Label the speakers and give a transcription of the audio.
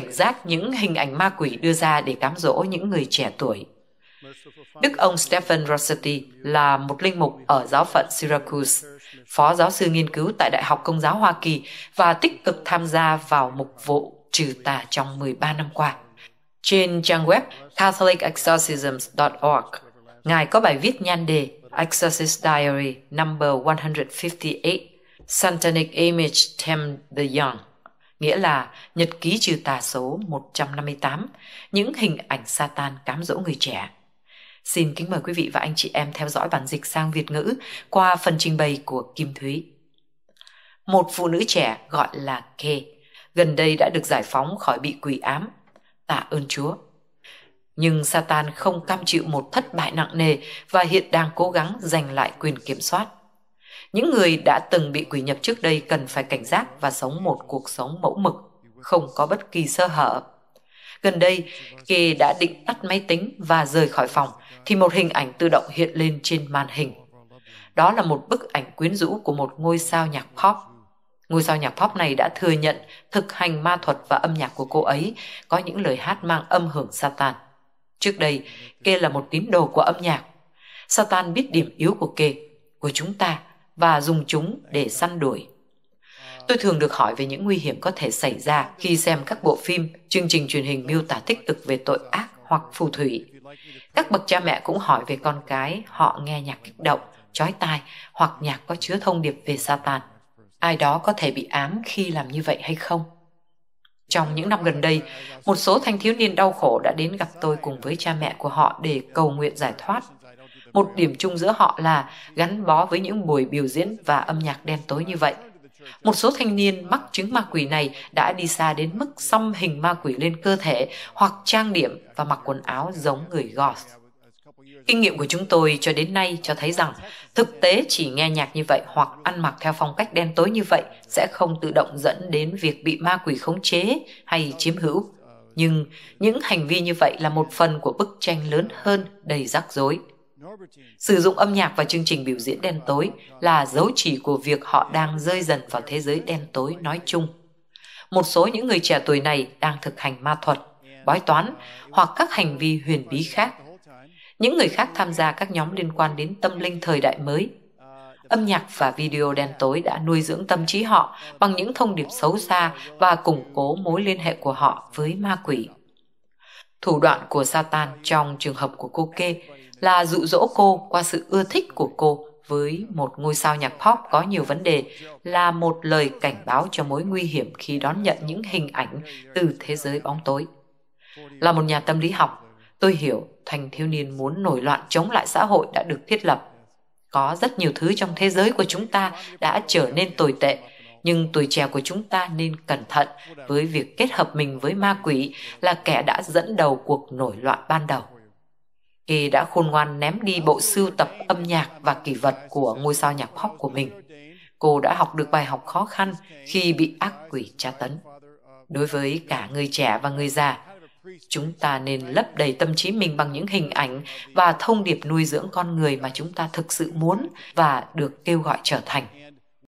Speaker 1: cảnh giác những hình ảnh ma quỷ đưa ra để cám dỗ những người trẻ tuổi. Đức ông Stephen Rossetti là một linh mục ở giáo phận Syracuse, phó giáo sư nghiên cứu tại Đại học Công giáo Hoa Kỳ và tích cực tham gia vào mục vụ trừ tà trong 13 năm qua. Trên trang web catholicexorcisms.org, Ngài có bài viết nhan đề Exorcist Diary No. 158 Satanic Image Tempt the Young – nghĩa là Nhật ký trừ tà số 158, những hình ảnh Satan cám dỗ người trẻ. Xin kính mời quý vị và anh chị em theo dõi bản dịch sang Việt ngữ qua phần trình bày của Kim Thúy. Một phụ nữ trẻ gọi là Kê, gần đây đã được giải phóng khỏi bị quỷ ám. Tạ ơn Chúa. Nhưng Satan không cam chịu một thất bại nặng nề và hiện đang cố gắng giành lại quyền kiểm soát. Những người đã từng bị quỷ nhập trước đây cần phải cảnh giác và sống một cuộc sống mẫu mực, không có bất kỳ sơ hở. Gần đây, Kê đã định tắt máy tính và rời khỏi phòng thì một hình ảnh tự động hiện lên trên màn hình. Đó là một bức ảnh quyến rũ của một ngôi sao nhạc pop. Ngôi sao nhạc pop này đã thừa nhận thực hành ma thuật và âm nhạc của cô ấy có những lời hát mang âm hưởng Satan. Trước đây, Kê là một tín đồ của âm nhạc. Satan biết điểm yếu của Kê, của chúng ta và dùng chúng để săn đuổi. Tôi thường được hỏi về những nguy hiểm có thể xảy ra khi xem các bộ phim, chương trình truyền hình miêu tả tích cực về tội ác hoặc phù thủy. Các bậc cha mẹ cũng hỏi về con cái, họ nghe nhạc kích động, chói tai hoặc nhạc có chứa thông điệp về Satan. Ai đó có thể bị ám khi làm như vậy hay không? Trong những năm gần đây, một số thanh thiếu niên đau khổ đã đến gặp tôi cùng với cha mẹ của họ để cầu nguyện giải thoát. Một điểm chung giữa họ là gắn bó với những buổi biểu diễn và âm nhạc đen tối như vậy. Một số thanh niên mắc chứng ma quỷ này đã đi xa đến mức xăm hình ma quỷ lên cơ thể hoặc trang điểm và mặc quần áo giống người Goth. Kinh nghiệm của chúng tôi cho đến nay cho thấy rằng thực tế chỉ nghe nhạc như vậy hoặc ăn mặc theo phong cách đen tối như vậy sẽ không tự động dẫn đến việc bị ma quỷ khống chế hay chiếm hữu. Nhưng những hành vi như vậy là một phần của bức tranh lớn hơn đầy rắc rối. Sử dụng âm nhạc và chương trình biểu diễn đen tối là dấu chỉ của việc họ đang rơi dần vào thế giới đen tối nói chung. Một số những người trẻ tuổi này đang thực hành ma thuật, bói toán hoặc các hành vi huyền bí khác. Những người khác tham gia các nhóm liên quan đến tâm linh thời đại mới. Âm nhạc và video đen tối đã nuôi dưỡng tâm trí họ bằng những thông điệp xấu xa và củng cố mối liên hệ của họ với ma quỷ thủ đoạn của Satan trong trường hợp của cô kê là dụ dỗ cô qua sự ưa thích của cô với một ngôi sao nhạc pop có nhiều vấn đề là một lời cảnh báo cho mối nguy hiểm khi đón nhận những hình ảnh từ thế giới bóng tối. Là một nhà tâm lý học, tôi hiểu thành thiếu niên muốn nổi loạn chống lại xã hội đã được thiết lập. Có rất nhiều thứ trong thế giới của chúng ta đã trở nên tồi tệ, nhưng tuổi trẻ của chúng ta nên cẩn thận với việc kết hợp mình với ma quỷ là kẻ đã dẫn đầu cuộc nổi loạn ban đầu y đã khôn ngoan ném đi bộ sưu tập âm nhạc và kỷ vật của ngôi sao nhạc pop của mình. Cô đã học được bài học khó khăn khi bị ác quỷ tra tấn. Đối với cả người trẻ và người già, chúng ta nên lấp đầy tâm trí mình bằng những hình ảnh và thông điệp nuôi dưỡng con người mà chúng ta thực sự muốn và được kêu gọi trở thành.